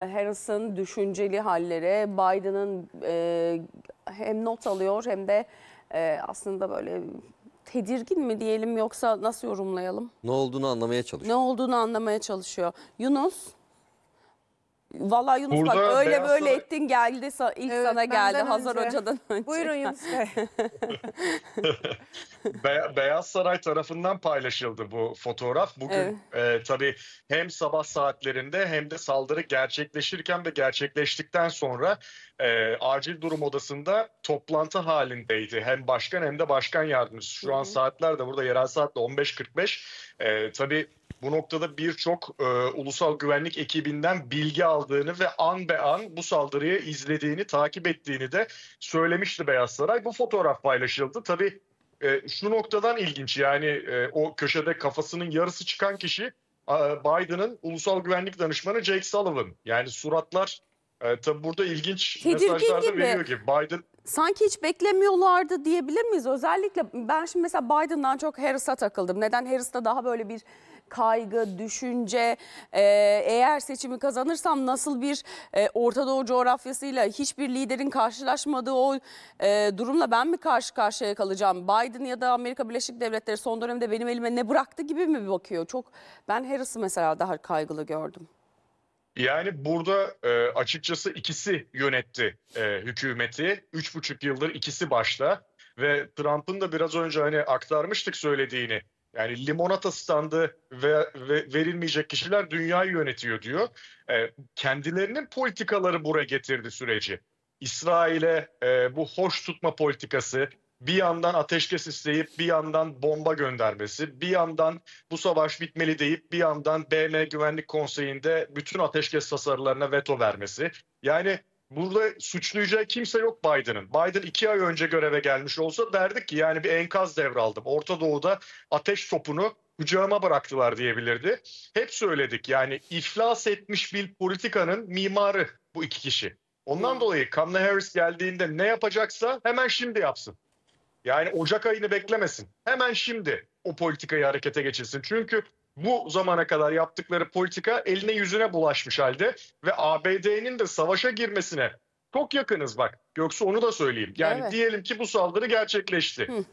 Harris'ın düşünceli hallere, Biden'ın e, hem not alıyor hem de e, aslında böyle tedirgin mi diyelim yoksa nasıl yorumlayalım? Ne olduğunu anlamaya çalışıyor. Ne olduğunu anlamaya çalışıyor. Yunus? Vallahi Yunus Burada bak öyle böyle saray- ettin geldi ilk Evet, sana geldi Hazar önce. Hoca'dan önce. Buyurun Yunus Bey. Be- Beyaz Saray tarafından paylaşıldı bu fotoğraf. Bugün e, tabii hem sabah saatlerinde hem de saldırı gerçekleşirken ve gerçekleştikten sonra e, acil durum odasında toplantı halindeydi. Hem başkan hem de başkan yardımcısı. Şu an Hı hı. saatler de burada yerel saatle 15.45. E, tabii bu noktada birçok e, ulusal güvenlik ekibinden bilgi aldığını ve an be an bu saldırıyı izlediğini, takip ettiğini de söylemişti Beyaz Saray. Bu fotoğraf paylaşıldı. Tabii e, şu noktadan ilginç yani e, o köşede kafasının yarısı çıkan kişi e, Biden'ın ulusal güvenlik danışmanı Jake Sullivan. Yani suratlar e, tabii burada ilginç Kedirgin mesajlar da gibi. veriyor ki Biden sanki hiç beklemiyorlardı diyebilir miyiz? Özellikle ben şimdi mesela Biden'dan çok Harris'a takıldım. Neden Harris'te daha böyle bir kaygı, düşünce e, eğer seçimi kazanırsam nasıl bir e, Orta Doğu coğrafyasıyla hiçbir liderin karşılaşmadığı o e, durumla ben mi karşı karşıya kalacağım? Biden ya da Amerika Birleşik Devletleri son dönemde benim elime ne bıraktı gibi mi bakıyor? Çok ben Harris'ı mesela daha kaygılı gördüm. Yani burada e, açıkçası ikisi yönetti e, hükümeti. Üç buçuk yıldır ikisi başta ve Trump'ın da biraz önce hani aktarmıştık söylediğini. Yani limonata standı ve, ve verilmeyecek kişiler dünyayı yönetiyor diyor. E, kendilerinin politikaları buraya getirdi süreci. İsrail'e e, bu hoş tutma politikası, bir yandan ateşkes isteyip bir yandan bomba göndermesi, bir yandan bu savaş bitmeli deyip bir yandan BM Güvenlik Konseyi'nde bütün ateşkes tasarılarına veto vermesi. Yani Burada suçlayacağı kimse yok Biden'ın. Biden iki ay önce göreve gelmiş olsa derdik ki yani bir enkaz devraldım. Orta Doğu'da ateş topunu kucağıma bıraktılar diyebilirdi. Hep söyledik yani iflas etmiş bir politikanın mimarı bu iki kişi. Ondan hmm. dolayı Kamala Harris geldiğinde ne yapacaksa hemen şimdi yapsın. Yani Ocak ayını beklemesin. Hemen şimdi o politikayı harekete geçirsin. Çünkü bu zamana kadar yaptıkları politika eline yüzüne bulaşmış halde ve ABD'nin de savaşa girmesine çok yakınız bak. Göksu onu da söyleyeyim. Yani evet. diyelim ki bu saldırı gerçekleşti. Hı.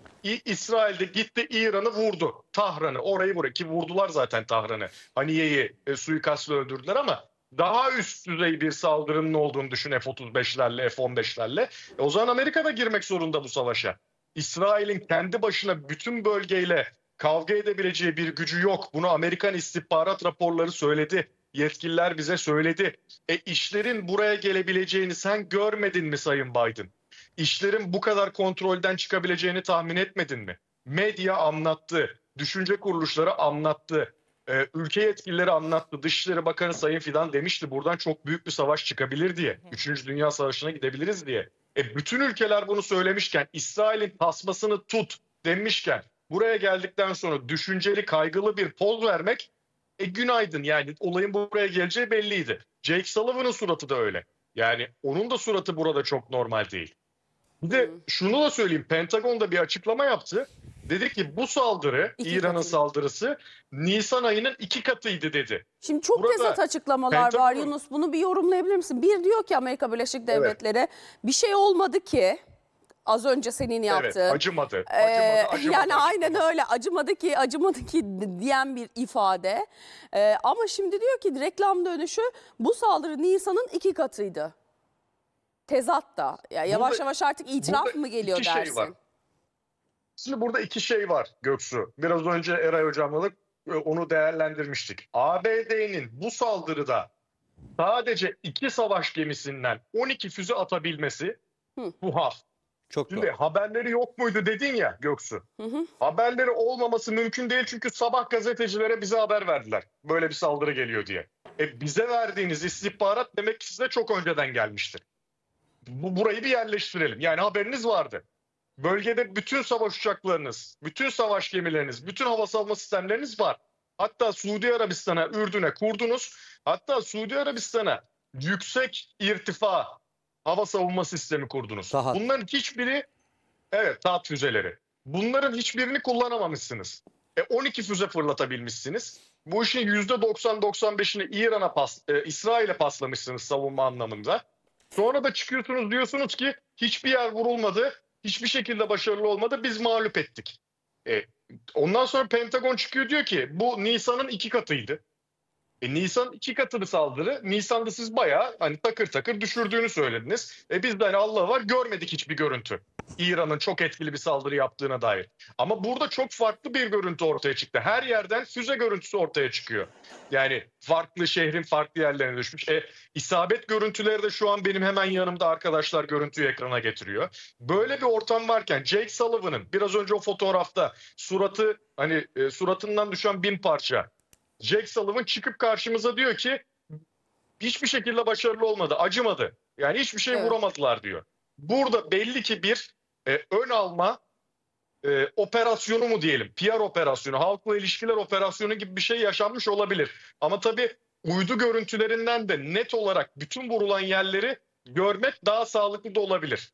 İsrail'de gitti İran'ı vurdu. Tahran'ı orayı burayı ki vurdular zaten Tahran'ı. Haniye'yi e, suikastla öldürdüler ama daha üst düzey bir saldırının olduğunu düşün F-35'lerle, F-15'lerle. E, o zaman Amerika da girmek zorunda bu savaşa. İsrail'in kendi başına bütün bölgeyle kavga edebileceği bir gücü yok. Bunu Amerikan istihbarat raporları söyledi. Yetkililer bize söyledi. E işlerin buraya gelebileceğini sen görmedin mi Sayın Biden? İşlerin bu kadar kontrolden çıkabileceğini tahmin etmedin mi? Medya anlattı, düşünce kuruluşları anlattı, e, ülke yetkilileri anlattı. Dışişleri Bakanı Sayın Fidan demişti buradan çok büyük bir savaş çıkabilir diye. Üçüncü Dünya Savaşı'na gidebiliriz diye. E, bütün ülkeler bunu söylemişken, İsrail'in tasmasını tut demişken, buraya geldikten sonra düşünceli, kaygılı bir poz vermek e günaydın yani olayın buraya geleceği belliydi. Jake Sullivan'ın suratı da öyle. Yani onun da suratı burada çok normal değil. Bir de hmm. şunu da söyleyeyim. Pentagon da bir açıklama yaptı. Dedi ki bu saldırı iki İran'ın saldırısı Nisan ayının iki katıydı dedi. Şimdi çok Burada, tezat açıklamalar Pentagon... var Yunus. Bunu bir yorumlayabilir misin? Bir diyor ki Amerika Birleşik Devletleri evet. bir şey olmadı ki Az önce senin yaptığın. Evet, acımadı. acımadı, ee, acımadı yani aynen öyle acımadı ki acımadı ki diyen bir ifade. Ee, ama şimdi diyor ki reklam dönüşü bu saldırı Nisan'ın iki katıydı. Tezat da. Ya yavaş burada, yavaş artık itiraf mı geliyor iki dersin? Şey var. Şimdi burada iki şey var Göksu. Biraz önce Eray hocamla e, onu değerlendirmiştik. ABD'nin bu saldırıda sadece iki savaş gemisinden 12 füze atabilmesi Hı. tuhaf. Çok Şimdi doğru. haberleri yok muydu dedin ya Göksu. Hı hı. Haberleri olmaması mümkün değil çünkü sabah gazetecilere bize haber verdiler. Böyle bir saldırı geliyor diye. E bize verdiğiniz istihbarat demek ki size çok önceden gelmiştir. Bu, burayı bir yerleştirelim. Yani haberiniz vardı. Bölgede bütün savaş uçaklarınız, bütün savaş gemileriniz, bütün hava savunma sistemleriniz var. Hatta Suudi Arabistan'a, Ürdün'e kurdunuz. Hatta Suudi Arabistan'a yüksek irtifa hava savunma sistemi kurdunuz. Tahat. Bunların hiçbiri evet taht füzeleri. Bunların hiçbirini kullanamamışsınız. E, 12 füze fırlatabilmişsiniz. Bu işin %90-95'ini İran'a pas, e, İsrail'e paslamışsınız savunma anlamında. Sonra da çıkıyorsunuz diyorsunuz ki hiçbir yer vurulmadı, hiçbir şekilde başarılı olmadı, biz mağlup ettik. E, ondan sonra Pentagon çıkıyor diyor ki bu Nisan'ın iki katıydı. E, Nisan iki katını saldırı. Nisan'da siz bayağı hani takır takır düşürdüğünü söylediniz. E biz de hani Allah var görmedik hiçbir görüntü. İran'ın çok etkili bir saldırı yaptığına dair. Ama burada çok farklı bir görüntü ortaya çıktı. Her yerden füze görüntüsü ortaya çıkıyor. Yani farklı şehrin farklı yerlerine düşmüş. E, isabet görüntüleri de şu an benim hemen yanımda arkadaşlar görüntüyü ekrana getiriyor. Böyle bir ortam varken Jake Sullivan'ın biraz önce o fotoğrafta suratı hani e, suratından düşen bin parça Jack Sullivan çıkıp karşımıza diyor ki hiçbir şekilde başarılı olmadı, acımadı. Yani hiçbir şey evet. vuramadılar diyor. Burada belli ki bir e, ön alma e, operasyonu mu diyelim, PR operasyonu, halkla ilişkiler operasyonu gibi bir şey yaşanmış olabilir. Ama tabii uydu görüntülerinden de net olarak bütün vurulan yerleri görmek daha sağlıklı da olabilir.